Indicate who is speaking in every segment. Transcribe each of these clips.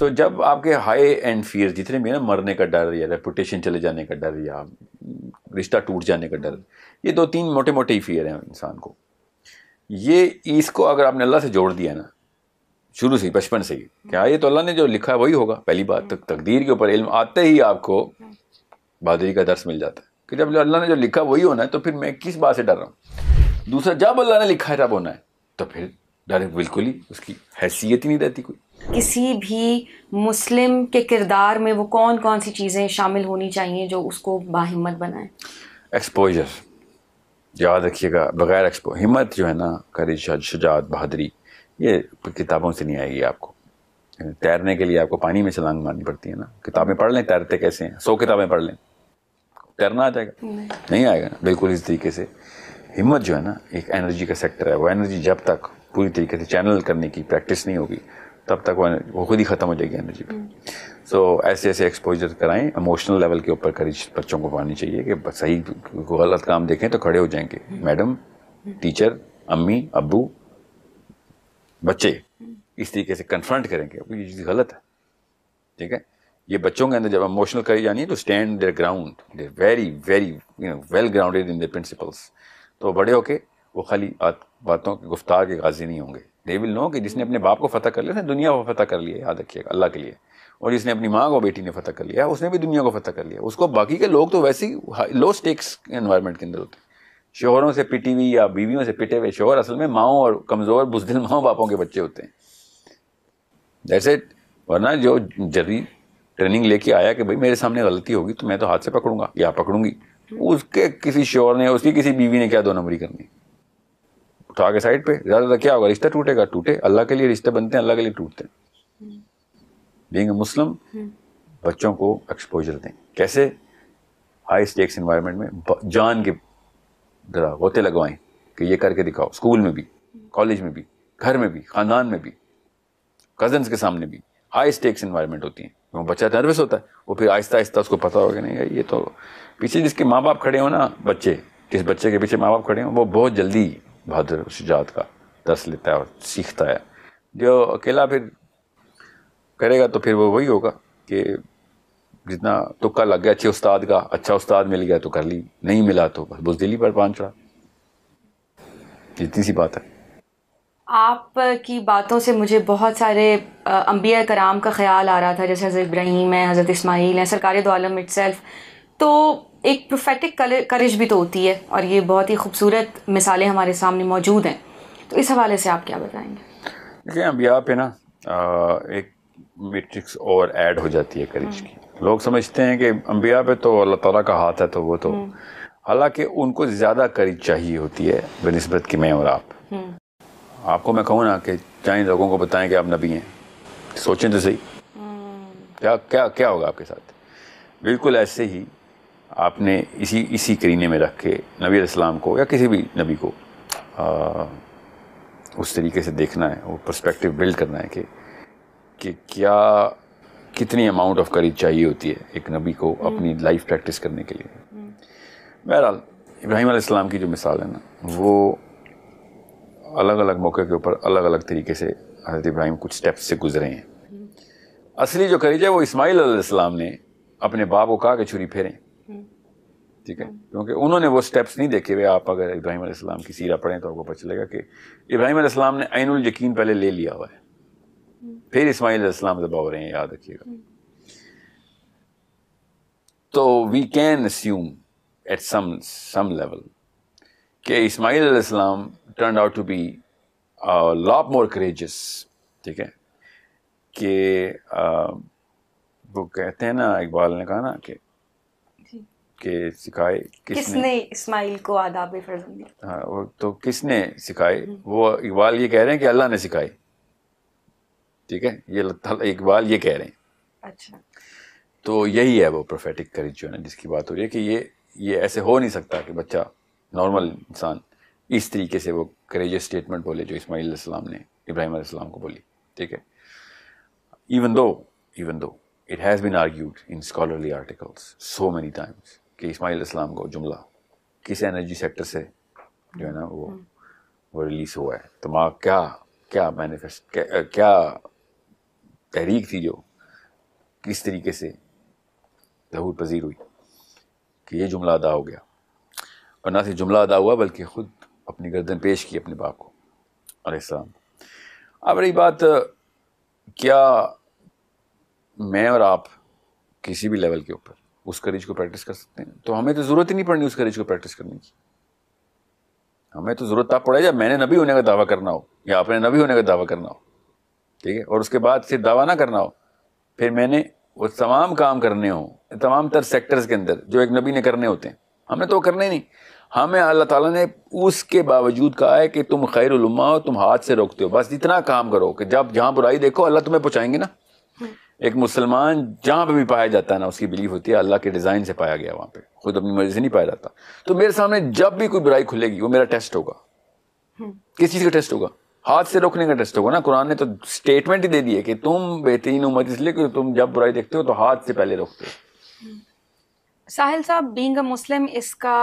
Speaker 1: सो so, जब आपके high and fear जितने भी है ना मरने का डर या रेपुटेशन चले जाने का डर या रिश्ता टूट जाने का डर ये दो तीन मोटे मोटे ही फियर हैं इंसान को ये इसको अगर आपने अल्लाह से जोड़ दिया ना शुरू से ही बचपन से ही क्या ये तो अल्लाह ने जो लिखा है वही होगा पहली बात तक तो तकदीर के ऊपर इल्म आते ही आपको बहादुरी का दर्श मिल जाता है कि जब अल्लाह ने जो लिखा वही होना है तो फिर मैं किस बात से डर रहा हूँ दूसरा जब अल्लाह ने लिखा है तब होना है तो फिर डर बिल्कुल ही उसकी हैसियत ही नहीं रहती कोई किसी भी मुस्लिम के किरदार में वो कौन कौन सी चीज़ें शामिल होनी चाहिए जो उसको बाहिम्मत बनाए एक्सपोजर याद रखिएगा बगैर एक्सपो हिम्मत जो है ना करिश शुजात बहादरी ये किताबों से नहीं आएगी आपको तैरने के लिए आपको पानी में छलांग मारनी पड़ती है ना किताबें पढ़ लें तैरते कैसे हैं सौ किताबें पढ़ लें तैरना आ जाएगा नहीं, नहीं आएगा ना बिल्कुल इस तरीके से हिम्मत जो है ना एक एनर्जी का सेक्टर है वो एनर्जी जब तक पूरी तरीके से चैनल करने की प्रैक्टिस नहीं होगी तब तक वो खुद ही ख़त्म हो जाएगी एनर्जी भी सो so, ऐसे ऐसे एक्सपोजर कराएं इमोशनल लेवल के ऊपर करी बच्चों को पानी चाहिए कि सही गलत काम देखें तो खड़े हो जाएंगे मैडम टीचर अम्मी अबू बच्चे इस तरीके से कन्फ्रंट करेंगे ये चीज़ गलत है ठीक है ये बच्चों के अंदर जब इमोशनल करी जानी है तो stand their ground they're very very you know well grounded in the principles तो बड़े होके वो खाली बातों की गुफ्तार के गाजी नहीं होंगे दे विल नो कि जिसने अपने बाप को फतह कर लिया उसने दुनिया को फतह कर लिया याद रखिएगा अल्लाह के लिए और जिसने अपनी माँ को बेटी ने फतह कर लिया उसने भी दुनिया को फतह कर लिया उसको बाकी के लोग तो वैसे ही लो स्टेक्स इन्वायरमेंट के अंदर होते हैं शोहरों से पिटी हुई या बीवियों से पिटे हुए शोहर असल में माओ और कमज़ोर बुजदिल माओ बापों के बच्चे होते हैं जैसे वरना जो जदी ट्रेनिंग लेके आया कि भाई मेरे सामने गलती होगी तो मैं तो हाथ से पकड़ूंगा या पकड़ूंगी उसके किसी शोर ने उसकी किसी बीवी ने क्या दो नंबरी करनी तो आगे साइड पे ज़्यादा क्या होगा रिश्ता टूटेगा टूटे अल्लाह के लिए रिश्ते बनते हैं अल्लाह के लिए टूटते हैं बींग मुस्लिम बच्चों को एक्सपोजर दें कैसे हाई स्टेक्स इन्वायरमेंट में जान के ज़रा गोते लगवाएं कि ये करके दिखाओ स्कूल में भी कॉलेज में भी घर में भी ख़ानदान में भी कज़न्स के सामने भी हाई स्टेक्स इन्वायरमेंट होती हैं वो बच्चा नर्वस होता है वो फिर आहिस्ता आहिस्ता उसको पता होगा नहीं ये तो पीछे जिसके माँ बाप खड़े हो ना बच्चे जिस बच्चे के पीछे माँ बाप खड़े हों वो बहुत जल्दी बहादुर शुजात का दस लेता है और सीखता है जो अकेला फिर करेगा तो फिर वो वही होगा कि जितना तुक्का लग गया अच्छे उस्ताद का अच्छा उस्ताद मिल गया तो कर ली नहीं मिला तो बस बुजदिली पर पान चढ़ा इतनी सी बात है आप की बातों से मुझे बहुत सारे अम्बिया कराम का ख्याल आ रहा था जैसे हज़रत इब्राहिम है हज़रत इस्माइल हैं सरकार दो आलम सेल्फ़ तो एक प्रोफेटिक करेज भी तो होती है और ये बहुत ही खूबसूरत मिसालें हमारे सामने मौजूद हैं तो इस हवाले से आप क्या बताएंगे देखिए अब यहाँ पे ना एक मैट्रिक्स और ऐड हो जाती है करेज हम्म। की लोग समझते हैं कि अम्बिया पे तो अल्लाह ताला का हाथ है तो वो तो हम्म। हालांकि उनको ज़्यादा करीज चाहिए होती है बनस्बत की मैं और आप हम्म। आपको मैं कहूँ ना कि चाहे लोगों को बताएं कि आप नबी हैं सोचें तो सही क्या क्या क्या होगा आपके साथ बिल्कुल ऐसे ही आपने इसी इसी करीने में रख के नबी इस्लाम को या किसी भी नबी को आ, उस तरीके से देखना है वो पर्सपेक्टिव बिल्ड करना है कि कि क्या कितनी अमाउंट ऑफ करीज चाहिए होती है एक नबी को हम्म। अपनी लाइफ प्रैक्टिस करने के लिए हम्म। बहरहाल इब्राहिम इस्लाम की जो मिसाल है ना वो अलग अलग मौके के ऊपर अलग अलग तरीके से हज़रत इब्राहिम कुछ स्टेप्स से गुजरे हैं हम्म। असली जो करीज है वो इस्माईल इस्लाम ने अपने बाप को कहा कि छुरी फेरें ठीक है हाँ। क्योंकि उन्होंने वो स्टेप्स नहीं देखे हुए आप अगर इब्राहिम इस्लाम की सीरा पढ़ें तो आपको पता चलेगा कि इब्राहिम इस्लाम ने आइनुल यकीन पहले ले लिया हुआ है हम्म। फिर इस्माइल इस्लाम दबा रहे हैं याद रखिएगा हम्म। तो we can assume at some some level कि इस्माइल इस्लाम टर्न आउट टू बी लॉप मोर करेजस ठीक है कि वो कहते हैं ना इकबाल ने कहा ना कि के सिखाए किसने, किसने इस्माइल को आदाब हाँ तो किसने सिखाए हम्म। वो इकबाल ये कह रहे हैं कि अल्लाह ने सिखाए ठीक है ये इकबाल ये कह रहे हैं अच्छा तो यही है वो प्रोफेटिक करेज जो है जिसकी बात हो रही है कि ये ये ऐसे हो नहीं सकता कि बच्चा नॉर्मल इंसान इस तरीके से वो करेजियस स्टेटमेंट बोले जो इसमाईल ने इब्राहिम आसमाम को बोली ठीक है even though even though it has been argued in scholarly articles so many times कि इस्माइल इस्लाम को जुमला किस एनर्जी सेक्टर से जो है ना वो हम्म। वो रिलीज़ हुआ है तो माँ क्या क्या मैनिफेस्ट क्या, क्या तहरीक थी जो किस तरीके से जहूर पजीर हुई कि ये जुमला अदा हो गया और ना सिर्फ जुमला अदा हुआ बल्कि ख़ुद अपनी गर्दन पेश की अपने बाप को अलैहिस्सलाम अब रही बात क्या मैं और आप किसी भी लेवल के ऊपर उस करेज को प्रैक्टिस कर सकते हैं तो हमें तो ज़रूरत ही नहीं पड़नी उस करेज को प्रैक्टिस करने की हमें तो ज़रूरत तब पड़े जब मैंने नबी होने का दावा करना हो या आपने नबी होने का दावा करना हो ठीक है और उसके बाद सिर्फ दावा ना करना हो फिर मैंने वो तमाम काम करने हो तमाम तर सेक्टर्स के अंदर जो एक नबी ने करने होते हैं हमने तो करने नहीं हमें अल्लाह ताला ने उसके बावजूद कहा है कि तुम खैर हो तुम हाथ से रोकते हो बस इतना काम करो कि जब जहाँ बुराई देखो अल्लाह तुम्हें पहुँचाएंगे ना एक मुसलमान जहाँ पर भी पाया जाता है ना उसकी बिलीफ होती है अल्लाह के डिज़ाइन से पाया गया वहाँ पे खुद अपनी मर्जी से नहीं पाया जाता तो मेरे सामने जब भी कोई बुराई खुलेगी वो मेरा टेस्ट होगा हम्म। किस चीज़ का टेस्ट होगा हाथ से रोकने का टेस्ट होगा ना कुरान ने तो स्टेटमेंट ही दे दी है कि तुम बेहतरीन उम्मत इसलिए कि तुम जब बुराई देखते हो तो हाथ से पहले रोकते हो हम्म। साहिल साहब बीइंग अ मुस्लिम इसका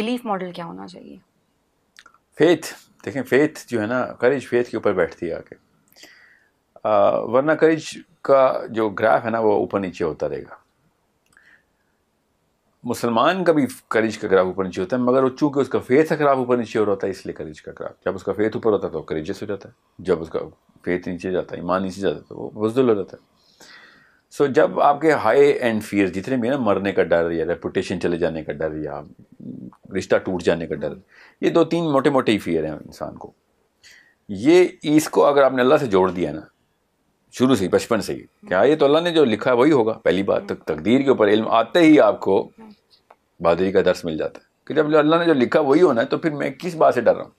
Speaker 1: बिलीफ मॉडल क्या होना चाहिए फेथ देखें फेथ जो है ना करेज फेथ के ऊपर बैठती है आके वरना करीज का जो ग्राफ है ना वो ऊपर नीचे होता रहेगा मुसलमान का भी करीज का ग्राफ ऊपर नीचे होता है मगर वो चूंकि उसका फेथ का ग्राफ ऊपर नीचे हो रहा है इसलिए करीज का ग्राफ जब उसका फेथ ऊपर होता है तो करीजस हो जाता है जब उसका फेथ नीचे जाता है ईमान नीचे जाता है तो वो बजदुल हो जाता है सो so, जब आपके हाई एंड फियर जितने भी ना मरने का डर या रेपुटेशन चले जाने का डर या रिश्ता टूट जाने का डर ये दो तीन मोटे मोटे ही फियर हैं इंसान को ये इसको अगर आपने अल्लाह से जोड़ दिया ना शुरू से ही बचपन से ही क्या ये तो अल्लाह ने जो लिखा है वही होगा पहली बात तक तो तकदीर के ऊपर इल्म आते ही आपको बहादुरी का दर्स मिल जाता है कि जब अल्लाह ने जो लिखा वही होना है तो फिर मैं किस बात से डर रहा हूँ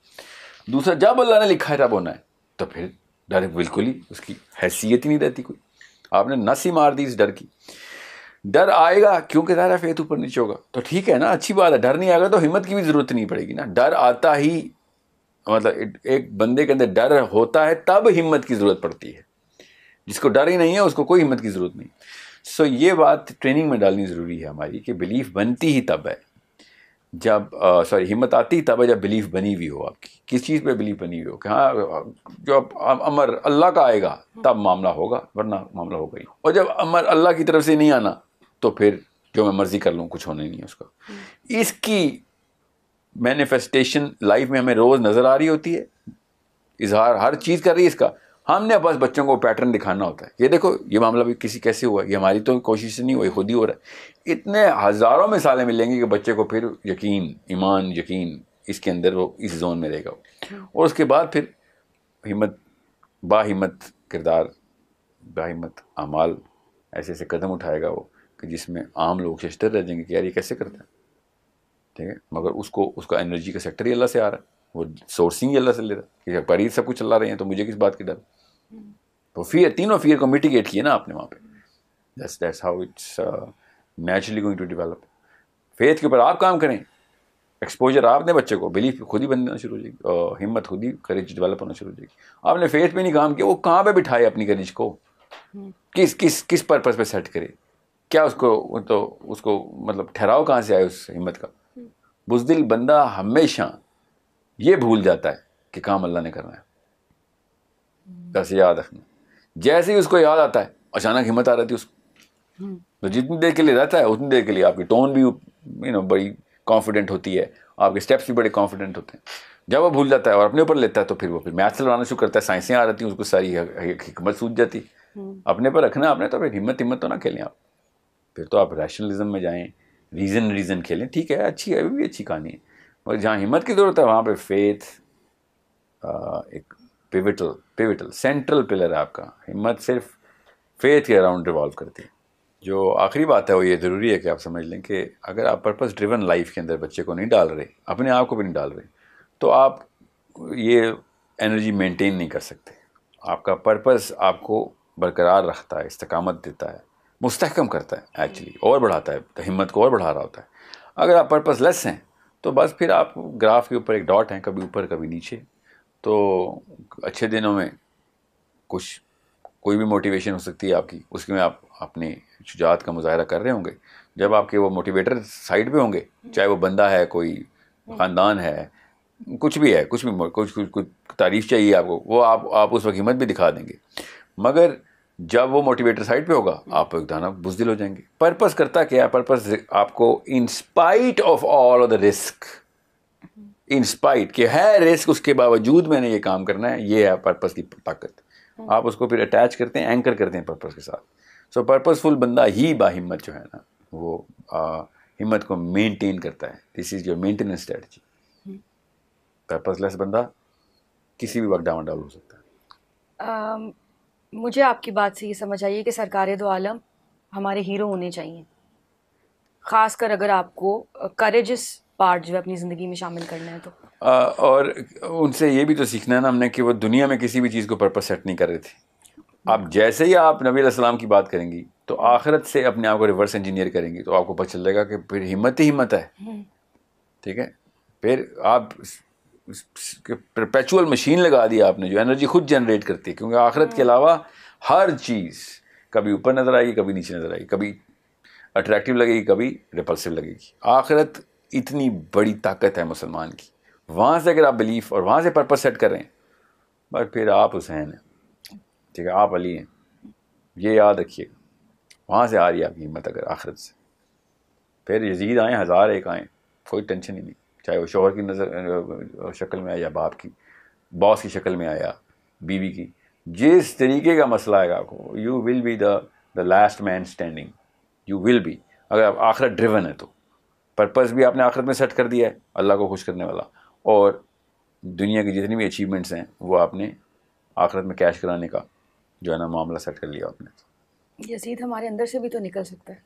Speaker 1: दूसरा जब अल्लाह ने लिखा है तब होना है तो फिर डर बिल्कुल ही उसकी हैसियत ही नहीं रहती कोई आपने नसी ही मार दी इस डर की डर आएगा क्योंकि सारा फेत ऊपर नीचे होगा तो ठीक है ना अच्छी बात है डर नहीं आएगा तो हिम्मत की भी ज़रूरत नहीं पड़ेगी ना डर आता ही मतलब एक बंदे के अंदर डर होता है तब हिम्मत की ज़रूरत पड़ती है जिसको डर ही नहीं है उसको कोई हिम्मत की ज़रूरत नहीं सो so, ये बात ट्रेनिंग में डालनी ज़रूरी है हमारी कि बिलीफ बनती ही तब है जब सॉरी हिम्मत आती तब है जब बिलीफ बनी हुई हो आपकी किस चीज़ पे बिलीफ बनी हुई हो कि हाँ जो अमर अल्लाह का आएगा तब मामला होगा वरना मामला होगा ही और जब अमर अल्लाह की तरफ से नहीं आना तो फिर जो मैं मर्ज़ी कर लूँ कुछ होने नहीं है उसका इसकी मैनिफेस्टेशन लाइफ में हमें रोज़ नज़र आ रही होती है इजहार हर चीज़ कर रही है इसका हमने बस बच्चों को पैटर्न दिखाना होता है ये देखो ये मामला भी किसी कैसे हुआ ये हमारी तो कोशिश नहीं हुई खुद ही हो रहा है इतने हज़ारों मिसालें मिलेंगी कि बच्चे को फिर यकीन ईमान यकीन इसके अंदर वो इस जोन में रहेगा और उसके बाद फिर हिम्मत बाहिम्मत किरदार बाहिम्मत अमाल ऐसे ऐसे कदम उठाएगा वो कि जिसमें आम लोग शस्तर रह जाएंगे कि यार ये कैसे करता है ठीक है मगर उसको उसका एनर्जी का सेक्टर ही अल्लाह से आ रहा है वो सोर्सिंग ही अल्लाह से ले रहा है कि सब कुछ चला रहे हैं तो मुझे किस बात की डर तो फियर तीनों फियर को मिटिगेट किया ना आपने वहाँ पे that's that's how it's naturally going to develop faith के ऊपर आप काम करें एक्सपोजर आपने बच्चे को बिलीफ खुद ही बनना शुरू हो जाएगी uh, हिम्मत खुद ही करेज डेवलप होना शुरू हो जाएगी आपने फेथ पे नहीं काम किया वो कहाँ पे बिठाए अपनी करेज को हम्म। किस किस किस पर्पज़ पे सेट करे क्या उसको तो उसको मतलब ठहराव कहाँ से आए उस हिम्मत का हम्म। बुजदिल बंदा हमेशा ये भूल जाता है कि काम अल्लाह ने करना है बस याद रखना जैसे ही उसको याद आता है अचानक हिम्मत आ रही है उसको हम्म। तो जितनी देर के लिए रहता है उतनी देर के लिए आपकी टोन भी यू नो बड़ी कॉन्फिडेंट होती है आपके स्टेप्स भी बड़े कॉन्फिडेंट होते हैं जब वो भूल जाता है और अपने ऊपर लेता है तो फिर वो फिर मैथ्स लगाना शुरू करता है साइंसें आ जाती हैं उसको सारी हिकमत सूझ जाती है हम्म। अपने पर रखना आपने तो फिर हिम्मत हिम्मत तो ना खेलें आप फिर तो आप रैशनलिज्म में जाएँ रीज़न रीज़न खेलें ठीक है अच्छी है अभी भी अच्छी कहानी है मगर जहाँ हिम्मत की ज़रूरत है वहाँ पर फेथ एक पिविटल पिविटल सेंट्रल पिलर है आपका हिम्मत सिर्फ फेथ के अराउंड रिवॉल्व करती है जो आखिरी बात है वो ये ज़रूरी है कि आप समझ लें कि अगर आप पर्पज़ ड्रिवन लाइफ के अंदर बच्चे को नहीं डाल रहे अपने आप को भी नहीं डाल रहे तो आप ये एनर्जी मेंटेन नहीं कर सकते आपका पर्पस आपको बरकरार रखता है इस्तकामत देता है मुस्तकम करता है एक्चुअली और बढ़ाता है तो हिम्मत को और बढ़ा रहा होता है अगर आप पर्पस लेस हैं तो बस फिर आप ग्राफ के ऊपर एक डॉट हैं कभी ऊपर कभी नीचे तो अच्छे दिनों में कुछ कोई भी मोटिवेशन हो सकती है आपकी उसके में आप अपनी शुजात का मुजाहरा कर रहे होंगे जब आपके वो मोटिवेटर साइड पे होंगे चाहे वो बंदा है कोई ख़ानदान है कुछ भी है कुछ भी कुछ कुछ कुछ तारीफ चाहिए आपको वो आप आप उस वक्त हिम्मत भी दिखा देंगे मगर जब वो मोटिवेटर साइड पे होगा आप एक दाना बुजदिल हो जाएंगे पर्पस करता क्या है पर्पस आपको in spite of all of the risk in spite कि है रिस्क उसके बावजूद मैंने ये काम करना है ये है पर्पज़ की ताकत हम्म। आप उसको फिर अटैच करते हैं एंकर करते हैं पर्पज़ के साथ सो पर्पज़फुल बंदा ही बाहिम्मत जो है ना वो आ, हिम्मत को मेंटेन करता है this is your maintenance strategy purposeless बंदा किसी भी वक्त डाउन डाउन हो सकता है um, मुझे आपकी बात से ये समझ आई है कि सरकार दो आलम हमारे हीरो होने चाहिए ख़ासकर अगर आपको करेजस पार्ट जो है अपनी ज़िंदगी में शामिल करना है तो आ, और उनसे ये भी तो सीखना है ना हमने कि वो दुनिया में किसी भी चीज़ को पर्पज सेट नहीं कर रहे थे आप जैसे ही आप नबी सलाम की बात करेंगी तो आखिरत से अपने आप को रिवर्स इंजीनियर करेंगी तो आपको पता चल जाएगा कि फिर हिम्मत ही हिम्मत है हम्म। ठीक है फिर आप परपेचुअल मशीन लगा दी आपने जो एनर्जी खुद जनरेट करती है क्योंकि आखिरत के हम्म। अलावा हर चीज़ कभी ऊपर नज़र आएगी कभी नीचे नज़र आएगी कभी अट्रैक्टिव लगेगी कभी रिपल्सिव लगेगी आखिरत इतनी बड़ी ताकत है मुसलमान की वहाँ से अगर आप बिलीफ और वहाँ से पर्पज़ सेट करें बस फिर आप हुसैन हैं ठीक है आप अली हैं ये याद रखिएगा वहाँ से आ रही है आपकी हिम्मत अगर आखिरत से फिर यजीद आएँ हज़ार एक आएँ कोई टेंशन ही नहीं चाहे वो शोहर की नज़र शक्ल में आया या बाप की बॉस की शक्ल में आया बीवी की जिस तरीके का मसला आएगा आपको you will be the the last man standing you will be अगर आप आखिरत ड्रिवन है तो पर्पज़ भी आपने आखिरत में सेट कर दिया है अल्लाह को खुश करने वाला और दुनिया की जितनी भी अचीवमेंट्स हैं वो आपने आखिरत में कैश कराने का जो है ना मामला सेट कर लिया आपने यजीद हमारे अंदर से भी तो निकल सकता है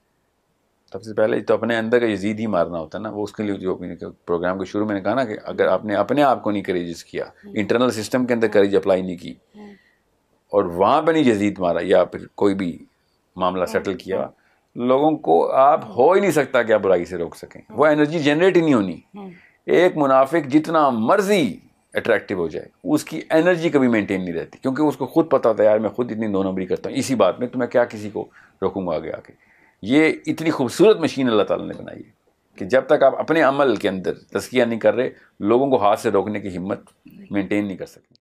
Speaker 1: सबसे पहले तो अपने अंदर का यजीद ही मारना होता है ना वो उसके लिए जो प्रोग्राम के शुरू मैंने कहा ना कि अगर आपने अपने आप को नहीं करेजिस किया इंटरनल सिस्टम हम्म। के अंदर करेज हाँ। अप्लाई नहीं की हाँ। और वहाँ पर नहीं यजीद मारा या फिर कोई भी मामला सेटल हाँ। किया लोगों को आप हो ही नहीं सकता कि आप बुराई से रोक सकें वो एनर्जी हाँ। जनरेट ही नहीं होनी हाँ। एक मुनाफिक जितना मर्जी अट्रैक्टिव हो जाए उसकी एनर्जी कभी मेंटेन नहीं रहती क्योंकि उसको खुद पता होता है यार मैं खुद इतनी दो नंबरी करता हूँ इसी बात में तो मैं क्या किसी को रोकूंगा आगे आके ये इतनी खूबसूरत मशीन अल्लाह ताला ने बनाई है कि जब तक आप अपने अमल के अंदर तस्किया नहीं कर रहे लोगों को हाथ से रोकने की हिम्मत मेंटेन नहीं कर सकते